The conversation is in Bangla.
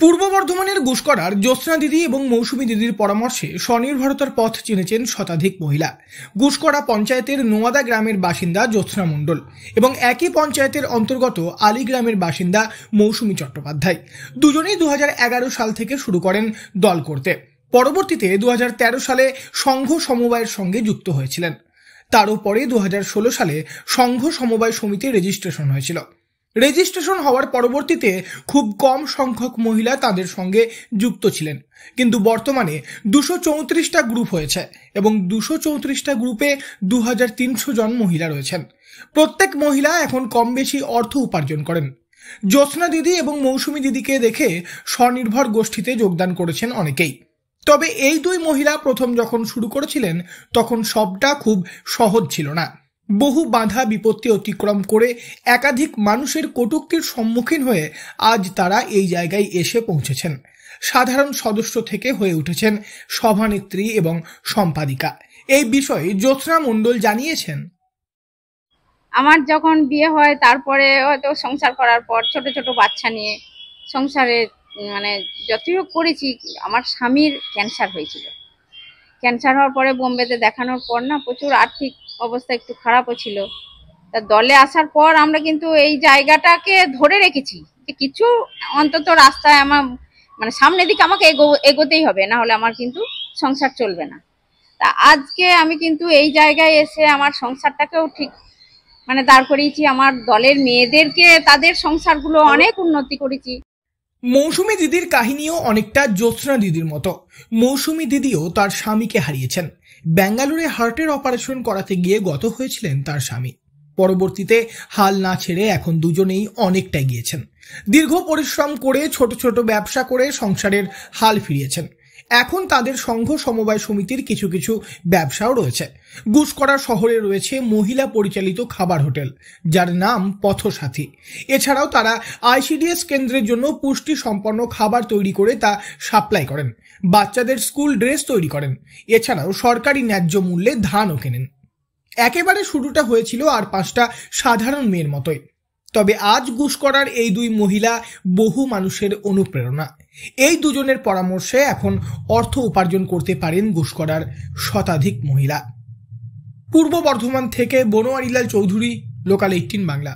পূর্ব বর্ধমানের গুসকরার জ্যোৎস্না দিদি এবং মৌসুমী দিদির পরামর্শে স্বনির্ভরতার পথ চিনেছেন শতাধিক মহিলা গুসকরা পঞ্চায়েতের নোয়াদা গ্রামের বাসিন্দা জ্যোৎস্না মণ্ডল এবং একই পঞ্চায়েতের অন্তর্গত আলী গ্রামের বাসিন্দা মৌসুমী চট্টোপাধ্যায় দুজনেই দু সাল থেকে শুরু করেন দল করতে পরবর্তীতে দু সালে সংঘ সমবায়ের সঙ্গে যুক্ত হয়েছিলেন তারও উপরে দু সালে সংঘ সমবায় সমিতির রেজিস্ট্রেশন হয়েছিল রেজিস্ট্রেশন হওয়ার পরবর্তীতে খুব কম সংখ্যক মহিলা তাদের সঙ্গে যুক্ত ছিলেন কিন্তু বর্তমানে দুশো চৌত্রিশটা গ্রুপ হয়েছে এবং দুশো চৌত্রিশটা গ্রুপে দু হাজার তিনশো জন মহিলা রয়েছেন প্রত্যেক মহিলা এখন কম বেশি অর্থ উপার্জন করেন জ্যোৎস্না দিদি এবং মৌসুমী দিদিকে দেখে স্বনির্ভর গোষ্ঠীতে যোগদান করেছেন অনেকেই তবে এই দুই মহিলা প্রথম যখন শুরু করেছিলেন তখন সবটা খুব সহজ ছিল না বহু বাধা বিপত্তি অতিক্রম করে একাধিক মানুষের কটুক্তির সম্মুখীন হয়ে আজ তারা এই জায়গায় এসে পৌঁছেছেন সাধারণ সদস্য থেকে হয়ে উঠেছেন সভানেত্রী এবং সম্পাদিকা এই বিষয়ে জ্যোৎস্না মণ্ডল জানিয়েছেন আমার যখন বিয়ে হয় তারপরে হয়তো সংসার করার পর ছোট ছোট বাচ্চা নিয়ে সংসারে মানে যতই করেছি আমার স্বামীর ক্যান্সার হয়েছিল ক্যান্সার হওয়ার পরে বোম্বেতে দেখানোর পর না প্রচুর আর্থিক অবস্থা একটু খারাপও ছিল তা দলে আসার পর আমরা কিন্তু এই জায়গাটাকে ধরে রেখেছি যে কিছু অন্তত রাস্তায় আমার মানে সামনের দিকে আমাকে এগোতেই হবে না হলে আমার কিন্তু সংসার চলবে না তা আজকে আমি কিন্তু এই জায়গায় এসে আমার সংসারটাকেও ঠিক মানে দাঁড় করিয়েছি আমার দলের মেয়েদেরকে তাদের সংসারগুলো অনেক উন্নতি করেছি মৌসুমি দিদির কাহিনীও অনেকটা জ্যোৎস্না দিদির মতো মৌসুমি দিদিও তার স্বামীকে হারিয়েছেন ব্যাঙ্গালোরে হার্টের অপারেশন করাতে গিয়ে গত হয়েছিলেন তার স্বামী পরবর্তীতে হাল না ছেড়ে এখন দুজনেই অনেকটা গিয়েছেন দীর্ঘ পরিশ্রম করে ছোট ছোট ব্যবসা করে সংসারের হাল ফিরিয়েছেন এখন তাদের সংঘ সমবায় সমিতির কিছু কিছু ব্যবসাও রয়েছে গুসকরা শহরে রয়েছে মহিলা পরিচালিত খাবার হোটেল যার নাম পথসাথী এছাড়াও তারা আইসিডিএস কেন্দ্রের জন্য পুষ্টি সম্পন্ন খাবার তৈরি করে তা সাপ্লাই করেন বাচ্চাদের স্কুল ড্রেস তৈরি করেন এছাড়াও সরকারি ন্যায্য মূল্যে ধানও কেনেন একেবারে শুরুটা হয়েছিল আর পাঁচটা সাধারণ মেয়ের মতোই তবে আজ ঘুষ করার এই দুই মহিলা বহু মানুষের অনুপ্রেরণা এই দুজনের পরামর্শে এখন অর্থ উপার্জন করতে পারেন করার শতাধিক মহিলা পূর্ব বর্ধমান থেকে বনোয়ারিলাল চৌধুরী লোকাল এইটিন বাংলা